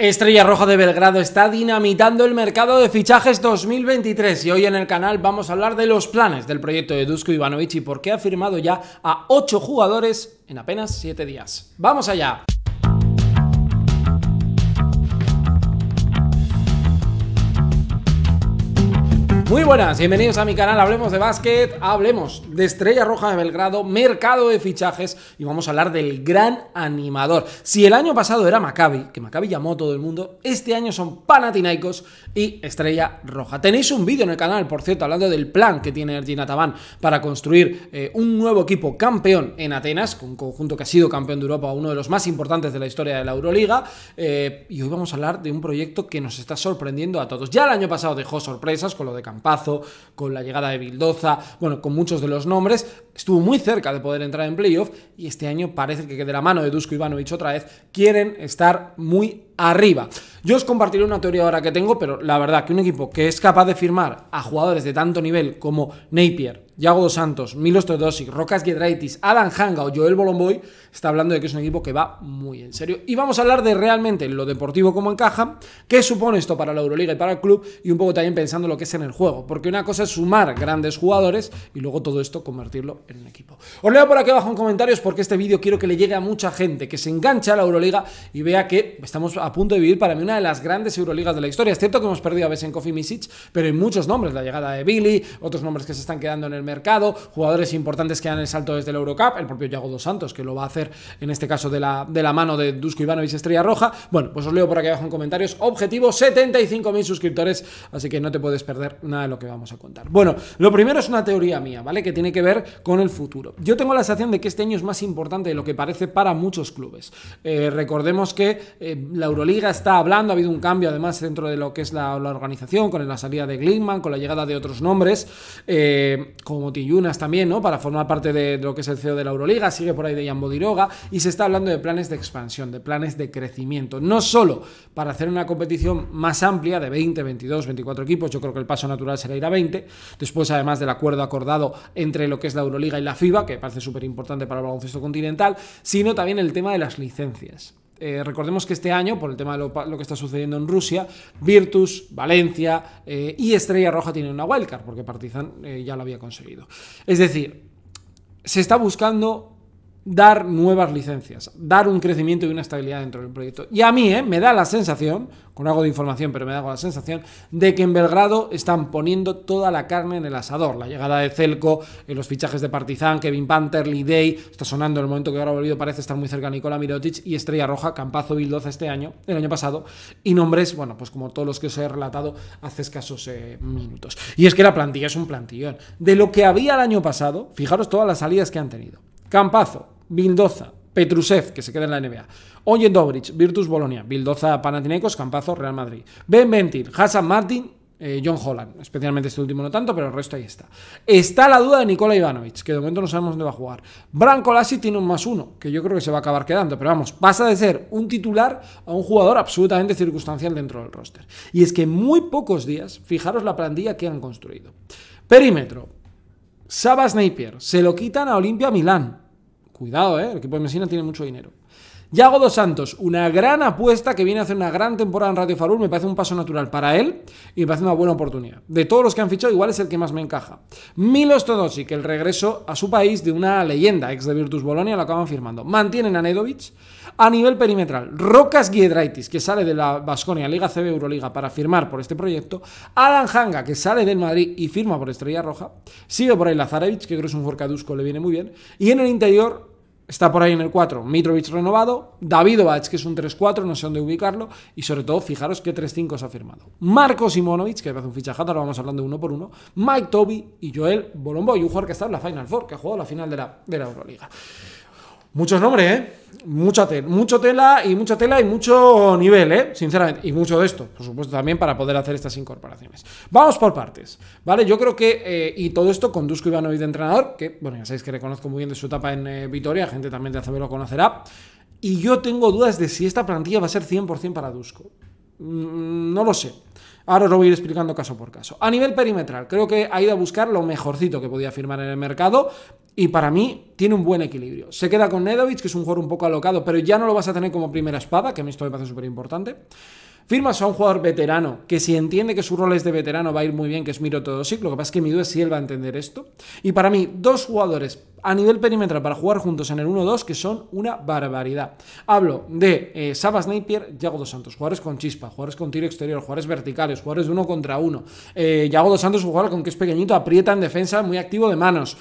Estrella Roja de Belgrado está dinamitando el mercado de fichajes 2023 y hoy en el canal vamos a hablar de los planes del proyecto de Dusko Ivanovic y por qué ha firmado ya a 8 jugadores en apenas 7 días. ¡Vamos allá! Muy buenas, bienvenidos a mi canal Hablemos de Básquet, hablemos de Estrella Roja de Belgrado, mercado de fichajes y vamos a hablar del gran animador. Si el año pasado era Maccabi, que Maccabi llamó a todo el mundo, este año son Panathinaikos y Estrella Roja. Tenéis un vídeo en el canal, por cierto, hablando del plan que tiene Ergin Ataban para construir eh, un nuevo equipo campeón en Atenas, Con un conjunto que ha sido campeón de Europa, uno de los más importantes de la historia de la Euroliga. Eh, y hoy vamos a hablar de un proyecto que nos está sorprendiendo a todos. Ya el año pasado dejó sorpresas con lo de campeón Campazo, con la llegada de Bildoza, bueno, con muchos de los nombres, estuvo muy cerca de poder entrar en playoff y este año parece que de la mano de Dusko Ivanovic otra vez quieren estar muy arriba. Yo os compartiré una teoría ahora que tengo, pero la verdad que un equipo que es capaz de firmar a jugadores de tanto nivel como Napier, Yago Dos Santos, Milos Teodosic, Rocas Giedraitis, Alan Hanga o Joel Bolomboy, está hablando de que es un equipo que va muy en serio. Y vamos a hablar de realmente lo deportivo como encaja, qué supone esto para la Euroliga y para el club, y un poco también pensando lo que es en el juego, porque una cosa es sumar grandes jugadores y luego todo esto convertirlo en un equipo. Os leo por aquí abajo en comentarios porque este vídeo quiero que le llegue a mucha gente, que se enganche a la Euroliga y vea que estamos a punto de vivir para mí una de las grandes Euroligas de la historia. Es cierto que hemos perdido a veces en Kofi Misic, pero hay muchos nombres. La llegada de Billy, otros nombres que se están quedando en el mercado, jugadores importantes que dan el salto desde el Eurocup, el propio Yago Dos Santos, que lo va a hacer en este caso de la, de la mano de Dusko Ivanovic Estrella Roja. Bueno, pues os leo por aquí abajo en comentarios. Objetivo 75.000 suscriptores, así que no te puedes perder nada de lo que vamos a contar. Bueno, lo primero es una teoría mía, ¿vale? Que tiene que ver con el futuro. Yo tengo la sensación de que este año es más importante de lo que parece para muchos clubes. Eh, recordemos que eh, la Euroliga está hablando, ha habido un cambio además dentro de lo que es la, organización, con la salida de Glickman, con la llegada de otros nombres, eh, como Tillunas también, ¿no? Para formar parte de, lo que es el CEO de la Euroliga, sigue por ahí de Jan Bodiroga, y se está hablando de planes de expansión, de planes de crecimiento, no solo para hacer una competición más amplia de 20, 22, 24 equipos, yo creo que el paso natural será ir a 20, después además del acuerdo acordado entre lo que es la Euroliga y la FIBA, que parece súper importante para el baloncesto continental, sino también el tema de las licencias. Eh, recordemos que este año, por el tema de lo, que está sucediendo en Rusia, Virtus, Valencia eh, y Estrella Roja tienen una wildcard, porque Partizan eh, ya lo había conseguido. Es decir, se está buscando dar nuevas licencias, dar un crecimiento y una estabilidad dentro del proyecto. Y a mí ¿eh? me da la sensación, con algo de información, pero me da la sensación, de que en Belgrado están poniendo toda la carne en el asador. La llegada de Celco, eh, los fichajes de Partizan, Kevin Panther, Lee está sonando el momento que ahora volvido, parece estar muy cerca Nicola Mirotic y Estrella Roja, Campazo Vildoza este año, el año pasado, y nombres, bueno, pues como todos los que os he relatado hace escasos eh, minutos. Y es que la plantilla es un plantillón. De lo que había el año pasado, fijaros todas las salidas que han tenido. Campazo, Vildoza, Petrusev, que se queda en la NBA. Oye Dobrich, Virtus Bolonia, Vildoza Panathinaikos, Campazo, Real Madrid. Ben Bentil, Hassan Martin, eh, John Holland. Especialmente este último no tanto, pero el resto ahí está. Está la duda de Nikola Ivanovic, que de momento no sabemos dónde va a jugar. Branco Lassi tiene un más uno, que yo creo que se va a acabar quedando. Pero vamos, pasa de ser un titular a un jugador absolutamente circunstancial dentro del roster. Y es que en muy pocos días, fijaros la plantilla que han construido. Perímetro. Saba Napier se lo quitan a Olimpia Milán. Cuidado, ¿eh? El equipo de Messina tiene mucho dinero. Yago dos Santos, una gran apuesta que viene a hacer una gran temporada en Radio Farul, me parece un paso natural para él y me parece una buena oportunidad. De todos los que han fichado, igual es el que más me encaja. Milos que el regreso a su país de una leyenda, ex de Virtus Bolonia, lo acaban firmando. Mantienen a Nedovic a nivel perimetral. Rocas Giedraitis, que sale de la Basconia, Liga CB Euroliga, para firmar por este proyecto. Alan Hanga, que sale del Madrid y firma por Estrella Roja. Sigo por el Lazarevich, que creo que es un forcadusco, le viene muy bien. Y en el interior, Está por ahí en el 4, Mitrovic renovado, David que es un 3-4, no sé dónde ubicarlo, y sobre todo, fijaros que 3-5 se ha firmado. Marco Simonovic, que hace un fichajato, lo vamos hablando uno por uno, Mike Toby y Joel Bolombo, y un jugador que está en la Final Four, que ha jugado la final la, de la Euroliga. Muchos nombres, ¿eh? Mucha tela, mucho tela y mucha tela y mucho nivel, ¿eh? Sinceramente. Y mucho de esto, por supuesto, también para poder hacer estas incorporaciones. Vamos por partes, ¿vale? Yo creo que, eh, y todo esto con Dusko Ivanovic de entrenador, que, bueno, ya sabéis que reconozco muy bien de su etapa en eh, Vitoria, gente también de ACB lo conocerá. Y yo tengo dudas de si esta plantilla va a ser 100% para Dusko. Mm, mm, no lo sé. Ahora os lo voy a ir explicando caso por caso. A nivel perimetral, creo que ha ido a buscar lo mejorcito que podía firmar en el mercado y para mí tiene un buen equilibrio. Se queda con Nedovic, que es un jugador un poco alocado, pero ya no lo vas a tener como primera espada, que a mí esto me parece súper importante. Firmas a un jugador veterano que si entiende que su rol es de veterano va a ir muy bien, que es Miro Todosic. Lo que pasa es que mi duda es si él va a entender esto. Y para mí, dos jugadores a nivel perimetral para jugar juntos en el 1-2 que son una barbaridad. Hablo de eh, Sabas Napier, Yago Dos Santos, jugadores con chispa, jugadores con tiro exterior, jugadores verticales, jugadores de uno contra uno. Yago eh, Dos Santos, un jugador con que es pequeñito, aprieta en defensa, muy activo de manos.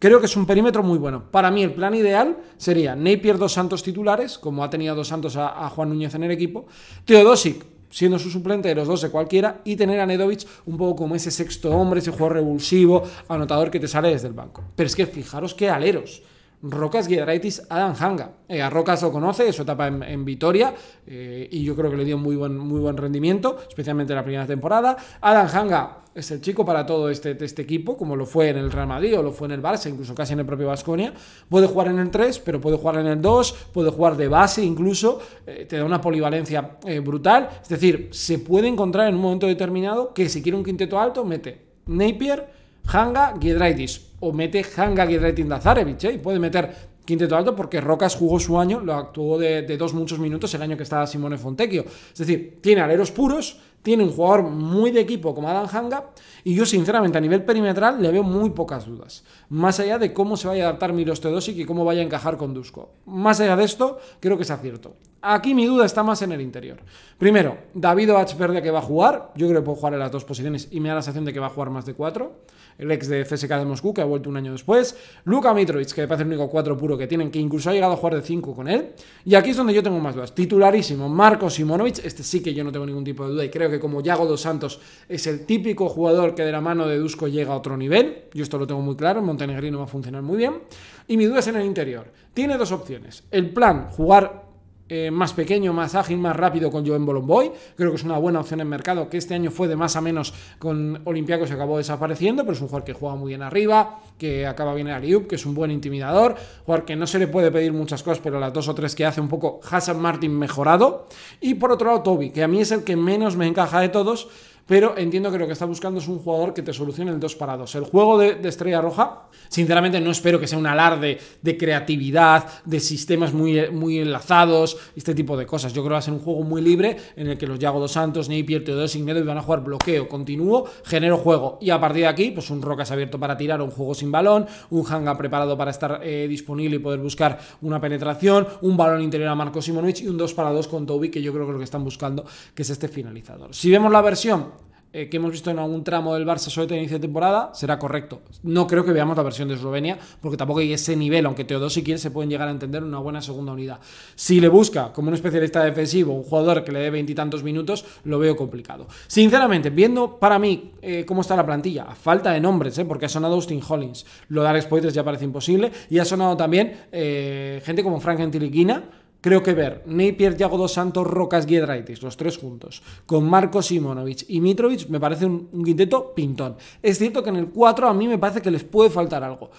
Creo que es un perímetro muy bueno. Para mí el plan ideal sería Napier dos Santos titulares, como ha tenido dos Santos a, Juan Núñez en el equipo, Teodosic siendo su suplente de los dos de cualquiera y tener a Nedovic un poco como ese sexto hombre, ese jugador revulsivo, anotador que te sale desde el banco. Pero es que fijaros qué aleros. Rocas Giedraitis, Adam Hanga. Eh, a Rocas lo conoce, su etapa en, Vitoria, eh, y yo creo que le dio muy buen, muy buen rendimiento, especialmente en la primera temporada. Adam Hanga es el chico para todo este, este, equipo, como lo fue en el Real Madrid o lo fue en el Barça, incluso casi en el propio Vasconia. Puede jugar en el 3, pero puede jugar en el 2, puede jugar de base incluso, eh, te da una polivalencia eh, brutal. Es decir, se puede encontrar en un momento determinado que si quiere un quinteto alto, mete Napier, Hanga, Giedraitis, o mete Hanga, Giedraitis, y eh, y puede meter quinteto alto porque Rocas jugó su año, lo actuó de, de, dos muchos minutos el año que estaba Simone Fontecchio. Es decir, tiene aleros puros, tiene un jugador muy de equipo como Adam Hanga y yo sinceramente a nivel perimetral le veo muy pocas dudas. Más allá de cómo se vaya a adaptar Milos Teodosic y cómo vaya a encajar con Dusko. Más allá de esto, creo que es acierto. Aquí mi duda está más en el interior. Primero, David Oach Verde que va a jugar. Yo creo que puede jugar en las dos posiciones y me da la sensación de que va a jugar más de cuatro. El ex de CSK de Moscú, que ha vuelto un año después. Luka Mitrovic, que me parece el único cuatro puro que tienen, que incluso ha llegado a jugar de cinco con él. Y aquí es donde yo tengo más dudas. Titularísimo, Marco Simonovic. Este sí que yo no tengo ningún tipo de duda y creo que como Yago dos Santos es el típico jugador que de la mano de Dusko llega a otro nivel. Yo esto lo tengo muy claro, Montenegrino va a funcionar muy bien. Y mi duda es en el interior. Tiene dos opciones. El plan, jugar eh, más pequeño, más ágil, más rápido con Joven Bolomboy. Creo que es una buena opción en mercado, que este año fue de más a menos con Olympiacos, se acabó desapareciendo, pero es un jugador que juega muy bien arriba, que acaba bien en Aliub, que es un buen intimidador, jugador que no se le puede pedir muchas cosas, pero las dos o tres que hace un poco Hassan Martin mejorado. Y por otro lado, Toby, que a mí es el que menos me encaja de todos, pero entiendo que lo que está buscando es un jugador que te solucione el 2 para 2. El juego de, Estrella Roja, sinceramente no espero que sea un alarde de creatividad, de sistemas muy, muy enlazados, este tipo de cosas. Yo creo que va a ser un juego muy libre en el que los Yago dos Santos, Napier, Teodoro y van a jugar bloqueo continuo, genero juego y a partir de aquí, pues un Rocas abierto para tirar, un juego sin balón, un Hanga preparado para estar eh, disponible y poder buscar una penetración, un balón interior a Marco Simonovic y un 2 para 2 con Toby, que yo creo que lo que están buscando, que es este finalizador. Si vemos la versión eh, que hemos visto en algún tramo del Barça, sobre todo inicio de temporada, será correcto. No creo que veamos la versión de Eslovenia, porque tampoco hay ese nivel, aunque Teodos y Kiel se pueden llegar a entender una buena segunda unidad. Si le busca como un especialista defensivo, un jugador que le dé veintitantos minutos, lo veo complicado. Sinceramente, viendo para mí eh, cómo está la plantilla, a falta de nombres, eh, porque ha sonado Austin Hollins, lo de Alex Poitres ya parece imposible, y ha sonado también gente como Frank Gentiliquina, Creo que ver Napier, Pierre Dos Santos, Rocas Giedraitis, los tres juntos, con Marco Simonovic y Mitrovic, me parece un, quinteto pintón. Es cierto que en el 4 a mí me parece que les puede faltar algo,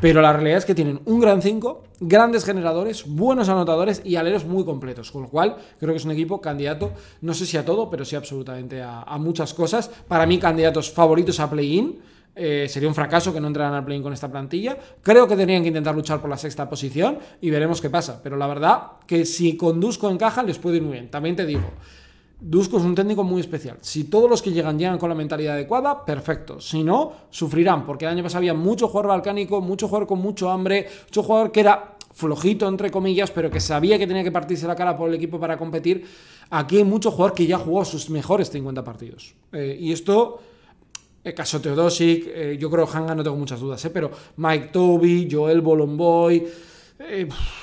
pero la realidad es que tienen un gran 5, grandes generadores, buenos anotadores y aleros muy completos, con lo cual creo que es un equipo candidato, no sé si a todo, pero sí absolutamente a muchas cosas. Para mí, candidatos favoritos a play-in eh, sería un fracaso que no entraran al play con esta plantilla. Creo que tendrían que intentar luchar por la sexta posición y veremos qué pasa. Pero la verdad que si con Dusko encaja les puede ir muy bien. También te digo, Dusko es un técnico muy especial. Si todos los que llegan llegan con la mentalidad adecuada, perfecto. Si no, sufrirán, porque el año pasado había mucho jugador balcánico, mucho jugador con mucho hambre, mucho jugador que era flojito, entre comillas, pero que sabía que tenía que partirse la cara por el equipo para competir. Aquí hay mucho jugador que ya jugó sus mejores 50 partidos. Eh, y esto el eh, caso Teodosic, eh, yo creo Hanga, no tengo muchas dudas, eh, pero Mike Toby, Joel Bolomboy,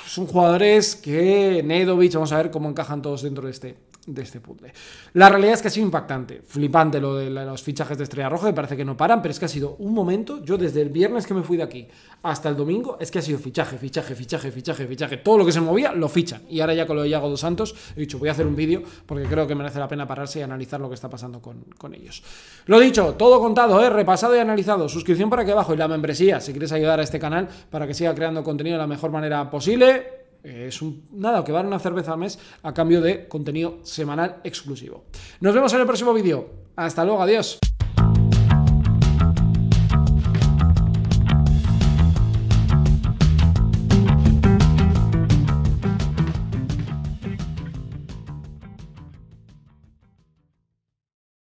son jugadores que Nedovic, vamos a ver cómo encajan todos dentro de este, de este puzzle. La realidad es que ha sido impactante, flipante lo de los fichajes de Estrella Roja, que parece que no paran, pero es que ha sido un momento, yo desde el viernes que me fui de aquí hasta el domingo, es que ha sido fichaje, fichaje, fichaje, fichaje, fichaje, todo lo que se movía lo fichan. Y ahora ya con lo de Iago dos Santos, he dicho, voy a hacer un vídeo porque creo que merece la pena pararse y analizar lo que está pasando con, ellos. Lo dicho, todo contado, ¿eh? repasado y analizado, suscripción para aquí abajo y la membresía, si quieres ayudar a este canal para que siga creando contenido de la mejor manera posible. Eh, es un, nada, que van una cerveza al mes a cambio de contenido semanal exclusivo. Nos vemos en el próximo vídeo. Hasta luego, adiós.